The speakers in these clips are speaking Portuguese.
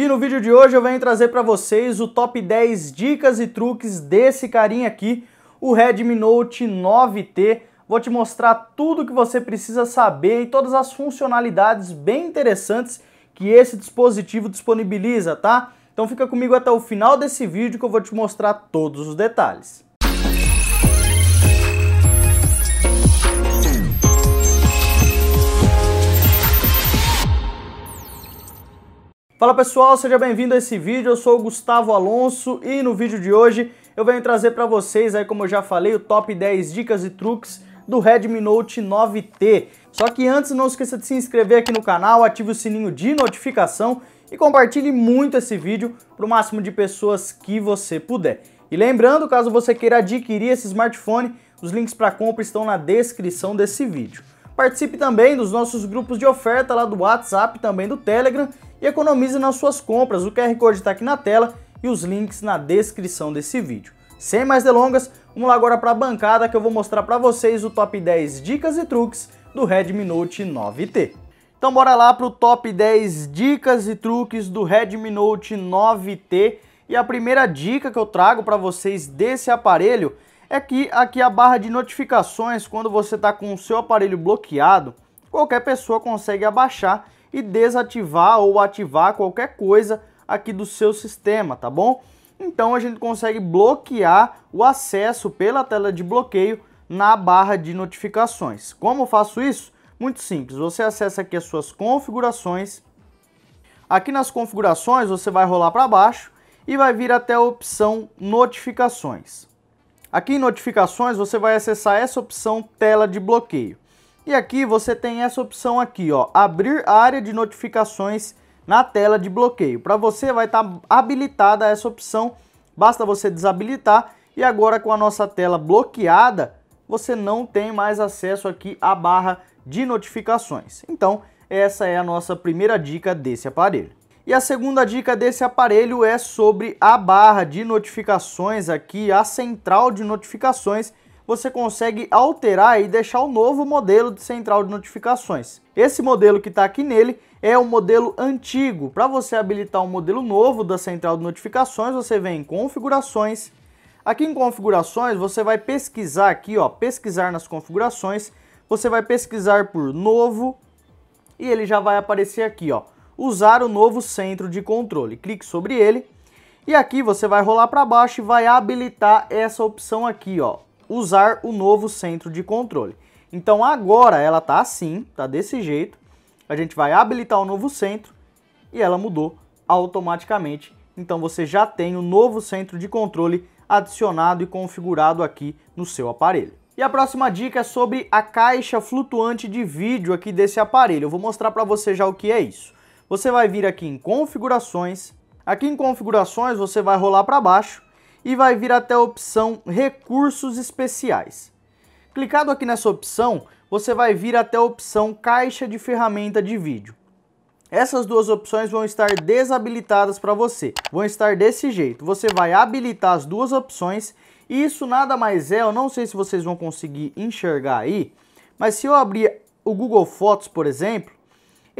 E no vídeo de hoje eu venho trazer para vocês o top 10 dicas e truques desse carinha aqui, o Redmi Note 9T. Vou te mostrar tudo que você precisa saber e todas as funcionalidades bem interessantes que esse dispositivo disponibiliza, tá? Então fica comigo até o final desse vídeo que eu vou te mostrar todos os detalhes. Fala pessoal, seja bem-vindo a esse vídeo. Eu sou o Gustavo Alonso e no vídeo de hoje eu venho trazer para vocês, aí como eu já falei, o top 10 dicas e truques do Redmi Note 9T. Só que antes não esqueça de se inscrever aqui no canal, ative o sininho de notificação e compartilhe muito esse vídeo para o máximo de pessoas que você puder. E lembrando, caso você queira adquirir esse smartphone, os links para compra estão na descrição desse vídeo. Participe também dos nossos grupos de oferta lá do WhatsApp e também do Telegram e economize nas suas compras. O QR Code está aqui na tela e os links na descrição desse vídeo. Sem mais delongas, vamos lá agora para a bancada que eu vou mostrar para vocês o top 10 dicas e truques do Redmi Note 9T. Então bora lá para o top 10 dicas e truques do Redmi Note 9T. E a primeira dica que eu trago para vocês desse aparelho é que aqui a barra de notificações, quando você está com o seu aparelho bloqueado, qualquer pessoa consegue abaixar e desativar ou ativar qualquer coisa aqui do seu sistema, tá bom? Então a gente consegue bloquear o acesso pela tela de bloqueio na barra de notificações. Como eu faço isso? Muito simples, você acessa aqui as suas configurações. Aqui nas configurações você vai rolar para baixo e vai vir até a opção notificações. Aqui em notificações você vai acessar essa opção tela de bloqueio. E aqui você tem essa opção aqui, ó, abrir a área de notificações na tela de bloqueio. Para você vai estar tá habilitada essa opção, basta você desabilitar e agora com a nossa tela bloqueada, você não tem mais acesso aqui à barra de notificações. Então, essa é a nossa primeira dica desse aparelho. E a segunda dica desse aparelho é sobre a barra de notificações aqui, a central de notificações, você consegue alterar e deixar o um novo modelo de central de notificações. Esse modelo que está aqui nele é o um modelo antigo. Para você habilitar um modelo novo da central de notificações, você vem em configurações. Aqui em configurações, você vai pesquisar aqui, ó, pesquisar nas configurações, você vai pesquisar por novo e ele já vai aparecer aqui, ó, usar o novo centro de controle. Clique sobre ele e aqui você vai rolar para baixo e vai habilitar essa opção aqui, ó, usar o novo centro de controle. Então agora ela tá assim, tá desse jeito. A gente vai habilitar o novo centro e ela mudou automaticamente. Então você já tem o novo centro de controle adicionado e configurado aqui no seu aparelho. E a próxima dica é sobre a caixa flutuante de vídeo aqui desse aparelho. Eu vou mostrar para você já o que é isso. Você vai vir aqui em configurações. Aqui em configurações você vai rolar para baixo e vai vir até a opção Recursos Especiais. Clicado aqui nessa opção, você vai vir até a opção Caixa de Ferramenta de Vídeo. Essas duas opções vão estar desabilitadas para você, vão estar desse jeito. Você vai habilitar as duas opções e isso nada mais é, eu não sei se vocês vão conseguir enxergar aí, mas se eu abrir o Google Fotos, por exemplo,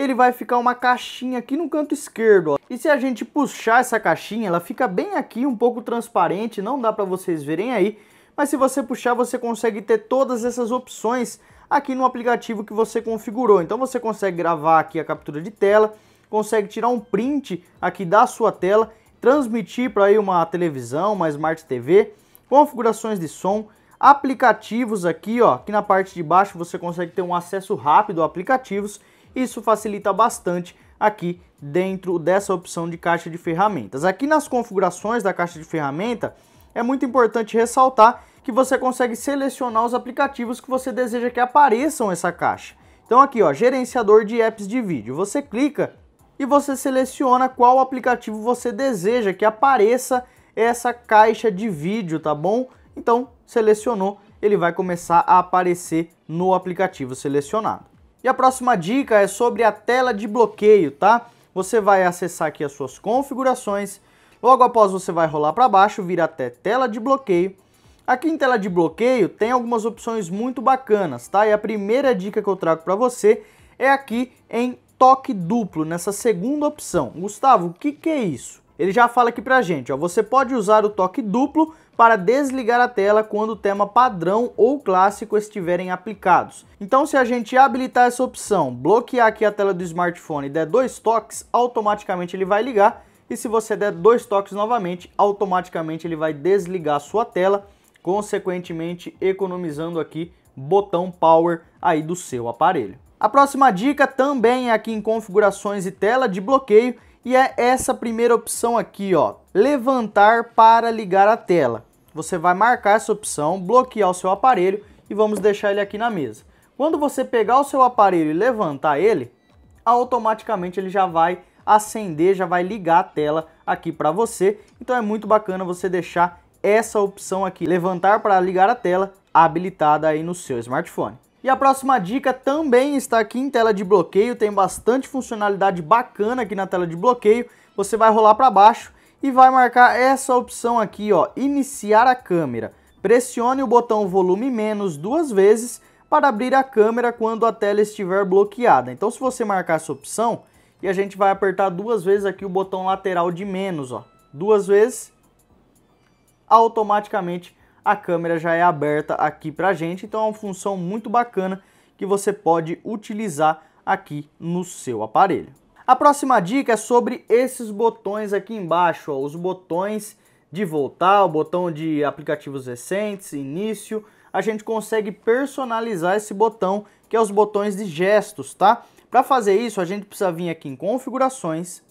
ele vai ficar uma caixinha aqui no canto esquerdo. Ó. E se a gente puxar essa caixinha, ela fica bem aqui, um pouco transparente, não dá para vocês verem aí. Mas se você puxar, você consegue ter todas essas opções aqui no aplicativo que você configurou. Então você consegue gravar aqui a captura de tela, consegue tirar um print aqui da sua tela, transmitir para aí uma televisão, uma Smart TV, configurações de som, aplicativos aqui, ó, aqui na parte de baixo você consegue ter um acesso rápido a aplicativos isso facilita bastante aqui dentro dessa opção de caixa de ferramentas. Aqui nas configurações da caixa de ferramenta, é muito importante ressaltar que você consegue selecionar os aplicativos que você deseja que apareçam essa caixa. Então aqui, ó, gerenciador de apps de vídeo. Você clica e você seleciona qual aplicativo você deseja que apareça essa caixa de vídeo, tá bom? Então, selecionou, ele vai começar a aparecer no aplicativo selecionado. E a próxima dica é sobre a tela de bloqueio, tá? Você vai acessar aqui as suas configurações, logo após você vai rolar para baixo, vir até tela de bloqueio. Aqui em tela de bloqueio tem algumas opções muito bacanas, tá? E a primeira dica que eu trago para você é aqui em toque duplo, nessa segunda opção. Gustavo, o que, que é isso? Ele já fala aqui pra gente, ó, você pode usar o toque duplo para desligar a tela quando o tema padrão ou clássico estiverem aplicados. Então se a gente habilitar essa opção, bloquear aqui a tela do smartphone e der dois toques, automaticamente ele vai ligar, e se você der dois toques novamente, automaticamente ele vai desligar a sua tela, consequentemente economizando aqui botão power aí do seu aparelho. A próxima dica também é aqui em configurações e tela de bloqueio e é essa primeira opção aqui, ó, levantar para ligar a tela. Você vai marcar essa opção, bloquear o seu aparelho e vamos deixar ele aqui na mesa. Quando você pegar o seu aparelho e levantar ele, automaticamente ele já vai acender, já vai ligar a tela aqui para você. Então é muito bacana você deixar essa opção aqui, levantar para ligar a tela, habilitada aí no seu smartphone. E a próxima dica também está aqui em tela de bloqueio, tem bastante funcionalidade bacana aqui na tela de bloqueio. Você vai rolar para baixo e vai marcar essa opção aqui, ó, iniciar a câmera. Pressione o botão volume menos duas vezes para abrir a câmera quando a tela estiver bloqueada. Então se você marcar essa opção, e a gente vai apertar duas vezes aqui o botão lateral de menos, ó, duas vezes, automaticamente a câmera já é aberta aqui para a gente, então é uma função muito bacana que você pode utilizar aqui no seu aparelho. A próxima dica é sobre esses botões aqui embaixo, ó, os botões de voltar, o botão de aplicativos recentes, início, a gente consegue personalizar esse botão, que é os botões de gestos, tá? Para fazer isso, a gente precisa vir aqui em configurações,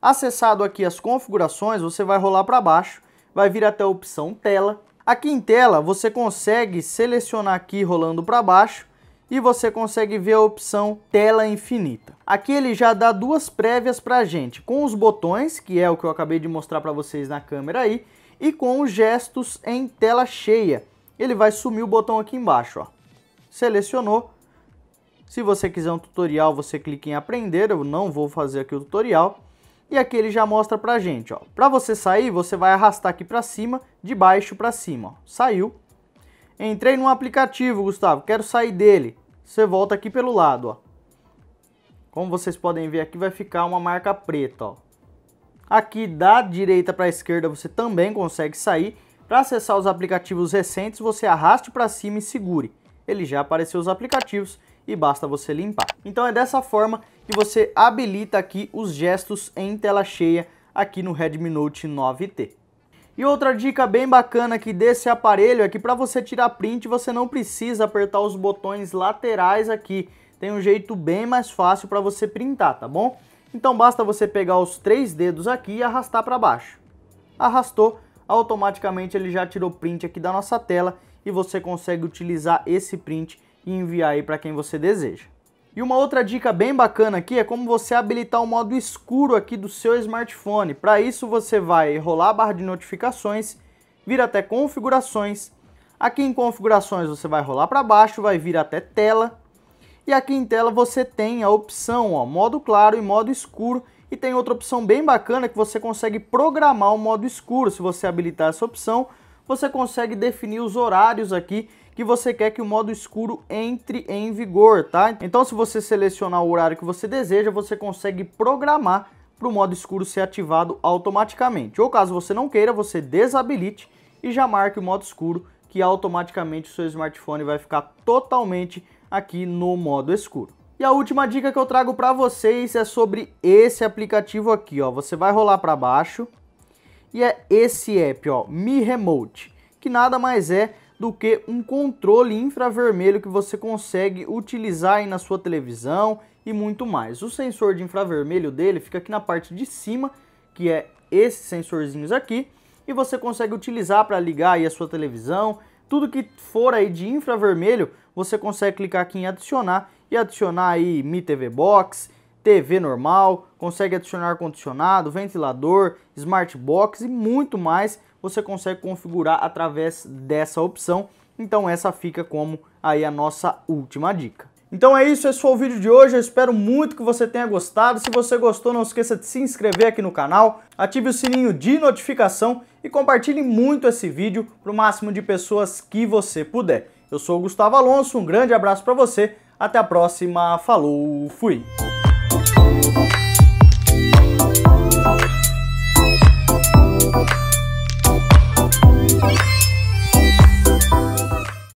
acessado aqui as configurações, você vai rolar para baixo vai vir até a opção tela. Aqui em tela você consegue selecionar aqui rolando para baixo e você consegue ver a opção tela infinita. Aqui ele já dá duas prévias para a gente, com os botões, que é o que eu acabei de mostrar para vocês na câmera aí, e com os gestos em tela cheia. Ele vai sumir o botão aqui embaixo, ó. Selecionou. Se você quiser um tutorial, você clica em aprender, eu não vou fazer aqui o tutorial. E aqui ele já mostra pra gente, ó. Pra você sair, você vai arrastar aqui pra cima, de baixo pra cima, ó. Saiu. Entrei num aplicativo, Gustavo, quero sair dele. Você volta aqui pelo lado, ó. Como vocês podem ver aqui, vai ficar uma marca preta, ó. Aqui da direita para a esquerda você também consegue sair. Para acessar os aplicativos recentes, você arraste para cima e segure. Ele já apareceu os aplicativos e basta você limpar. Então é dessa forma que você habilita aqui os gestos em tela cheia aqui no Redmi Note 9T. E outra dica bem bacana aqui desse aparelho é que para você tirar print você não precisa apertar os botões laterais aqui. Tem um jeito bem mais fácil para você printar, tá bom? Então basta você pegar os três dedos aqui e arrastar para baixo. Arrastou, automaticamente ele já tirou print aqui da nossa tela e você consegue utilizar esse print e enviar aí para quem você deseja. E uma outra dica bem bacana aqui é como você habilitar o modo escuro aqui do seu smartphone. Para isso você vai rolar a barra de notificações, vir até configurações. Aqui em configurações você vai rolar para baixo, vai vir até tela. E aqui em tela você tem a opção ó, modo claro e modo escuro. E tem outra opção bem bacana que você consegue programar o modo escuro. Se você habilitar essa opção, você consegue definir os horários aqui que você quer que o modo escuro entre em vigor, tá? Então se você selecionar o horário que você deseja, você consegue programar para o modo escuro ser ativado automaticamente. Ou caso você não queira, você desabilite e já marque o modo escuro, que automaticamente o seu smartphone vai ficar totalmente aqui no modo escuro. E a última dica que eu trago para vocês é sobre esse aplicativo aqui, ó. Você vai rolar para baixo e é esse app, ó, Mi Remote, que nada mais é do que um controle infravermelho que você consegue utilizar aí na sua televisão e muito mais. O sensor de infravermelho dele fica aqui na parte de cima, que é esses sensorzinhos aqui, e você consegue utilizar para ligar aí a sua televisão, tudo que for aí de infravermelho, você consegue clicar aqui em adicionar e adicionar aí Mi TV Box, TV normal, consegue adicionar ar-condicionado, ventilador, smart box e muito mais você consegue configurar através dessa opção. Então essa fica como aí a nossa última dica. Então é isso, esse foi o vídeo de hoje, eu espero muito que você tenha gostado. Se você gostou, não esqueça de se inscrever aqui no canal, ative o sininho de notificação e compartilhe muito esse vídeo para o máximo de pessoas que você puder. Eu sou o Gustavo Alonso, um grande abraço para você, até a próxima, falou, fui! Thank you.